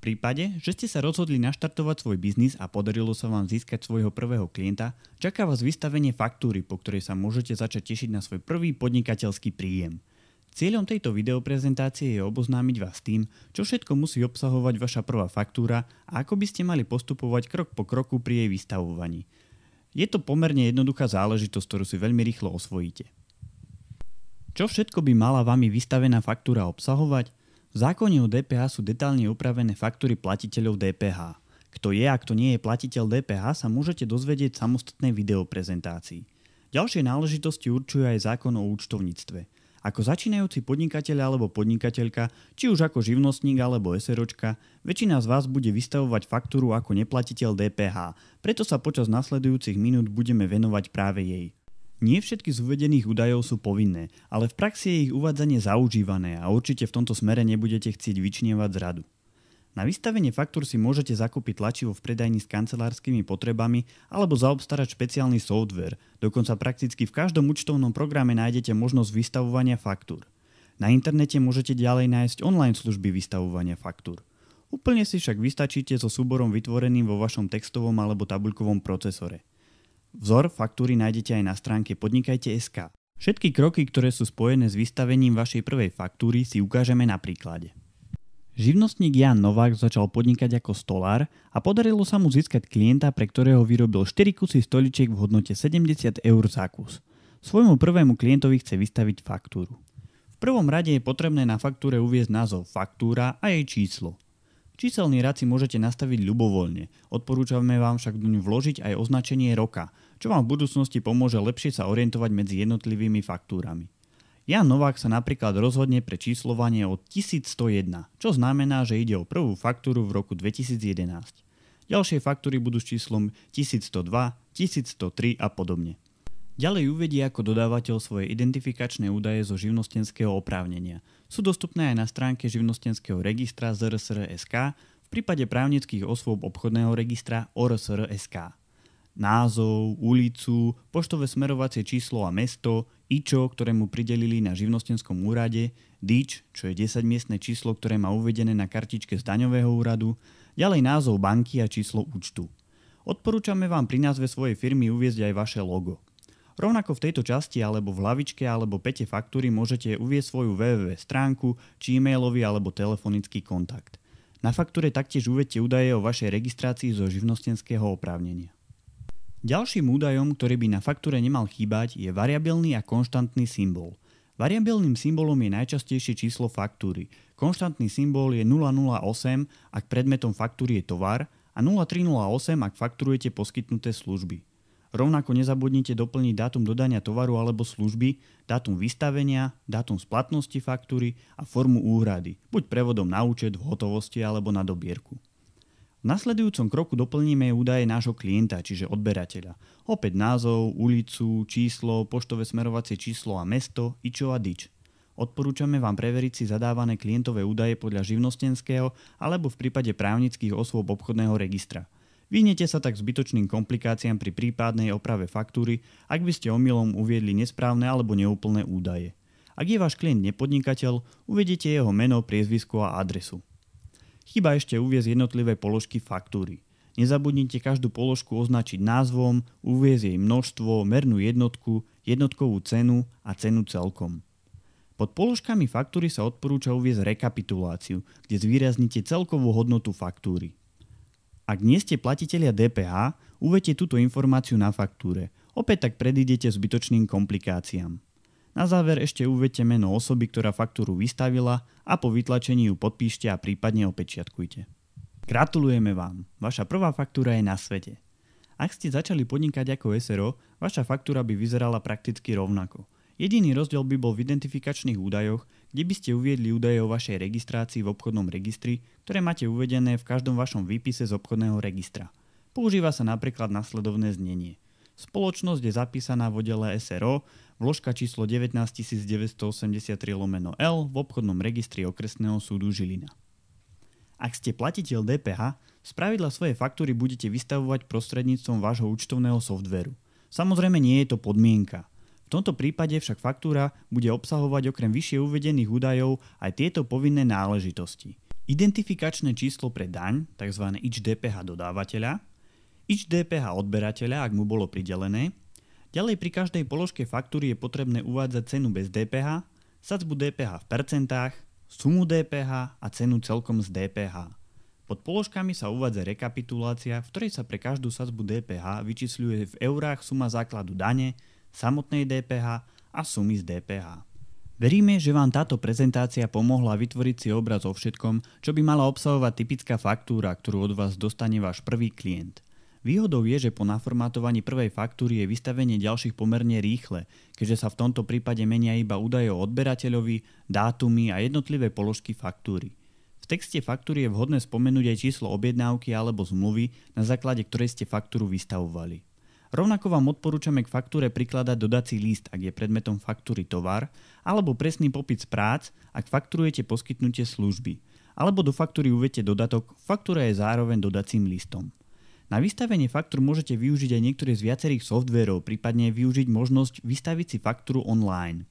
prípade, že ste sa rozhodli naštartovať svoj biznis a podarilo sa vám získať svojho prvého klienta, čaká vás vystavenie faktúry, po ktorej sa môžete začať tešiť na svoj prvý podnikateľský príjem. Cieľom tejto videoprezentácie je oboznámiť vás s tým, čo všetko musí obsahovať vaša prvá faktúra a ako by ste mali postupovať krok po kroku pri jej vystavovaní. Je to pomerne jednoduchá záležitosť, ktorú si veľmi rýchlo osvojíte. Čo všetko by mala vami vystavená faktúra obsahovať? V zákone o DPH sú detálne upravené faktúry platiteľov DPH. Kto je a kto nie je platiteľ DPH sa môžete dozvedieť v samostatnej videoprezentácii. Ďalšie náležitosti určuje aj zákon o účtovníctve. Ako začínajúci podnikateľ alebo podnikateľka, či už ako živnostník alebo SROčka, väčšina z vás bude vystavovať faktúru ako neplatiteľ DPH, preto sa počas nasledujúcich minút budeme venovať práve jej. Nie všetky z uvedených údajov sú povinné, ale v praxi je ich uvádzanie zaužívané a určite v tomto smere nebudete chcieť vyčnievať z radu. Na vystavenie faktúr si môžete zakúpiť tlačivo v predajni s kancelárskymi potrebami alebo zaobstarať špeciálny software. Dokonca prakticky v každom účtovnom programe nájdete možnosť vystavovania faktúr. Na internete môžete ďalej nájsť online služby vystavovania faktúr. Úplne si však vystačíte so súborom vytvoreným vo vašom textovom alebo tabuľkovom procesore. Vzor faktúry nájdete aj na stránke podnikajte.sk. Všetky kroky, ktoré sú spojené s vystavením vašej prvej faktúry, si ukážeme na príklade. Živnostník Jan Novák začal podnikať ako stolár a podarilo sa mu získať klienta, pre ktorého vyrobil 4 kusy stoličiek v hodnote 70 eur za kus. Svojmu prvému klientovi chce vystaviť faktúru. V prvom rade je potrebné na faktúre uviezť názov faktúra a jej číslo – Číselný rad si môžete nastaviť ľubovoľne, odporúčame vám však doň vložiť aj označenie roka, čo vám v budúcnosti pomôže lepšie sa orientovať medzi jednotlivými faktúrami. Jan Novák sa napríklad rozhodne pre číslovanie od 1101, čo znamená, že ide o prvú faktúru v roku 2011. Ďalšie faktúry budú s číslom 1102, 1103 a podobne. Ďalej uvedie ako dodávateľ svoje identifikačné údaje zo živnostenského oprávnenia. Sú dostupné aj na stránke živnostenského registra ZRSR.sk, er er v prípade právnických osôb obchodného registra ORSR.sk. Er názov, ulicu, poštové smerovacie číslo a mesto, IČO, ktoré mu pridelili na živnostenskom úrade, DIČ, čo je 10-miestne číslo, ktoré má uvedené na kartičke z daňového úradu, ďalej názov banky a číslo účtu. Odporúčame vám pri názve svojej firmy uviezť aj vaše logo. Rovnako v tejto časti alebo v hlavičke alebo pete faktúry môžete uvieť svoju www stránku, či e-mailový alebo telefonický kontakt. Na faktúre taktiež uvedte údaje o vašej registrácii zo živnostenského oprávnenia. Ďalším údajom, ktorý by na faktúre nemal chýbať, je variabilný a konštantný symbol. Variabilným symbolom je najčastejšie číslo faktúry. Konštantný symbol je 008, ak predmetom faktúry je tovar, a 0308, ak fakturujete poskytnuté služby. Rovnako nezabudnite doplniť dátum dodania tovaru alebo služby, dátum vystavenia, dátum splatnosti faktúry a formu úhrady, buď prevodom na účet v hotovosti alebo na dobierku. V nasledujúcom kroku doplníme údaje nášho klienta, čiže odberateľa. Opäť názov, ulicu, číslo, poštové smerovacie číslo a mesto, ičo a dič. Odporúčame vám preveriť si zadávané klientové údaje podľa živnostenského alebo v prípade právnických osôb obchodného registra – Vyhnete sa tak zbytočným komplikáciám pri prípadnej oprave faktúry, ak by ste omylom uviedli nesprávne alebo neúplné údaje. Ak je váš klient nepodnikateľ, uvedete jeho meno, priezvisko a adresu. Chyba ešte uviezť jednotlivé položky faktúry. Nezabudnite každú položku označiť názvom, uviezť jej množstvo, mernú jednotku, jednotkovú cenu a cenu celkom. Pod položkami faktúry sa odporúča uviezť rekapituláciu, kde zvýraznite celkovú hodnotu faktúry. Ak nie ste platitelia DPH, uvedte túto informáciu na faktúre. Opäť tak predídete zbytočným komplikáciám. Na záver ešte uvedte meno osoby, ktorá faktúru vystavila a po vytlačení ju podpíšte a prípadne opečiatkujte. Gratulujeme vám, vaša prvá faktúra je na svete. Ak ste začali podnikať ako SRO, vaša faktúra by vyzerala prakticky rovnako – Jediný rozdiel by bol v identifikačných údajoch, kde by ste uviedli údaje o vašej registrácii v obchodnom registri, ktoré máte uvedené v každom vašom výpise z obchodného registra. Používa sa napríklad nasledovné znenie. Spoločnosť je zapísaná v oddele SRO, vložka číslo 19983 lomeno L v obchodnom registri okresného súdu Žilina. Ak ste platiteľ DPH, z pravidla svoje faktúry budete vystavovať prostredníctvom vášho účtovného softveru. Samozrejme nie je to podmienka. V tomto prípade však faktúra bude obsahovať okrem vyššie uvedených údajov aj tieto povinné náležitosti. Identifikačné číslo pre daň, tzv. IČ DPH dodávateľa, IČ DPH odberateľa, ak mu bolo pridelené, ďalej pri každej položke faktúry je potrebné uvádzať cenu bez DPH, sadzbu DPH v percentách, sumu DPH a cenu celkom z DPH. Pod položkami sa uvádza rekapitulácia, v ktorej sa pre každú sadzbu DPH vyčísľuje v eurách suma základu dane, samotnej DPH a sumy z DPH. Veríme, že vám táto prezentácia pomohla vytvoriť si obraz o všetkom, čo by mala obsahovať typická faktúra, ktorú od vás dostane váš prvý klient. Výhodou je, že po naformátovaní prvej faktúry je vystavenie ďalších pomerne rýchle, keďže sa v tomto prípade menia iba údaje o odberateľovi, dátumy a jednotlivé položky faktúry. V texte faktúry je vhodné spomenúť aj číslo objednávky alebo zmluvy, na základe ktorej ste faktúru vystavovali. Rovnako vám odporúčame k faktúre prikladať dodací list, ak je predmetom faktúry tovar, alebo presný popis prác, ak fakturujete poskytnutie služby, alebo do faktúry uvedete dodatok, faktúra je zároveň dodacím listom. Na vystavenie faktúr môžete využiť aj niektoré z viacerých softverov, prípadne využiť možnosť vystaviť si faktúru online.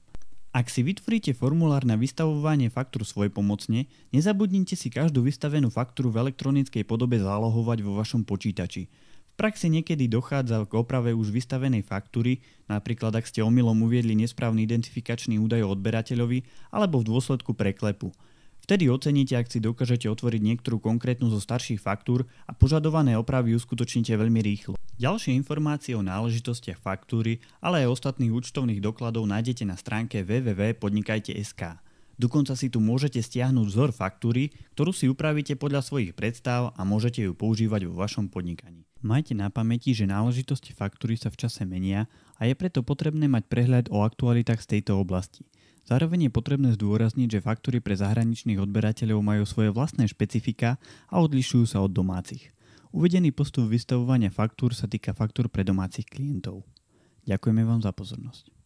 Ak si vytvoríte formulár na vystavovanie faktúr svojpomocne, nezabudnite si každú vystavenú faktúru v elektronickej podobe zálohovať vo vašom počítači praxi niekedy dochádza k oprave už vystavenej faktúry, napríklad ak ste omylom uviedli nesprávny identifikačný údaj o odberateľovi alebo v dôsledku preklepu. Vtedy oceníte, ak si dokážete otvoriť niektorú konkrétnu zo starších faktúr a požadované opravy uskutočnite veľmi rýchlo. Ďalšie informácie o náležitostiach faktúry, ale aj ostatných účtovných dokladov nájdete na stránke www.podnikajte.sk. Dokonca si tu môžete stiahnuť vzor faktúry, ktorú si upravíte podľa svojich predstav a môžete ju používať vo vašom podnikaní. Majte na pamäti, že náležitosti faktúry sa v čase menia a je preto potrebné mať prehľad o aktualitách z tejto oblasti. Zároveň je potrebné zdôrazniť, že faktúry pre zahraničných odberateľov majú svoje vlastné špecifika a odlišujú sa od domácich. Uvedený postup vystavovania faktúr sa týka faktúr pre domácich klientov. Ďakujeme vám za pozornosť.